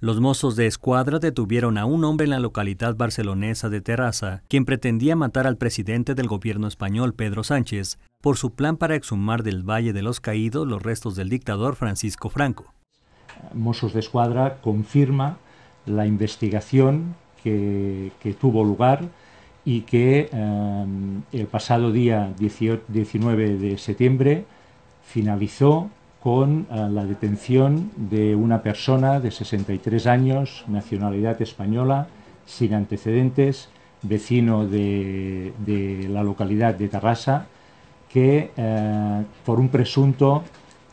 Los mozos de escuadra detuvieron a un hombre en la localidad barcelonesa de Terraza, quien pretendía matar al presidente del gobierno español, Pedro Sánchez, por su plan para exhumar del Valle de los Caídos los restos del dictador Francisco Franco. Mozos de Escuadra confirma la investigación que, tuvo lugar y que eh, el pasado día 19 de septiembre finalizó con eh, la detención de una persona de 63 años, nacionalidad española, sin antecedentes, vecino de, la localidad de Tarrasa, que eh, por un presunto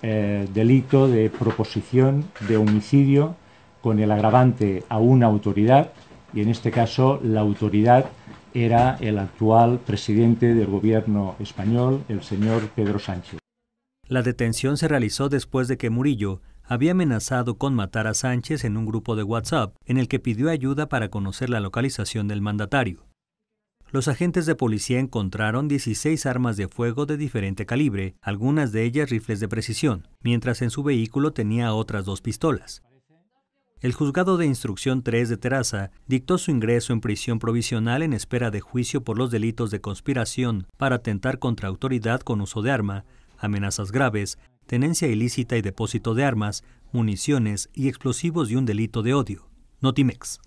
eh, delito de proposición de homicidio con el agravante a una autoridad, y en este caso la autoridad era el actual presidente del gobierno español, el señor Pedro Sánchez. La detención se realizó después de que Murillo había amenazado con matar a Sánchez en un grupo de WhatsApp en el que pidió ayuda para conocer la localización del mandatario. Los agentes de policía encontraron 16 armas de fuego de diferente calibre, algunas de ellas rifles de precisión, mientras en su vehículo tenía otras dos pistolas. El juzgado de instrucción 3 de Terraza dictó su ingreso en prisión provisional en espera de juicio por los delitos de conspiración para atentar contra autoridad con uso de arma, amenazas graves, tenencia ilícita y depósito de armas, municiones y explosivos y un delito de odio. Notimex.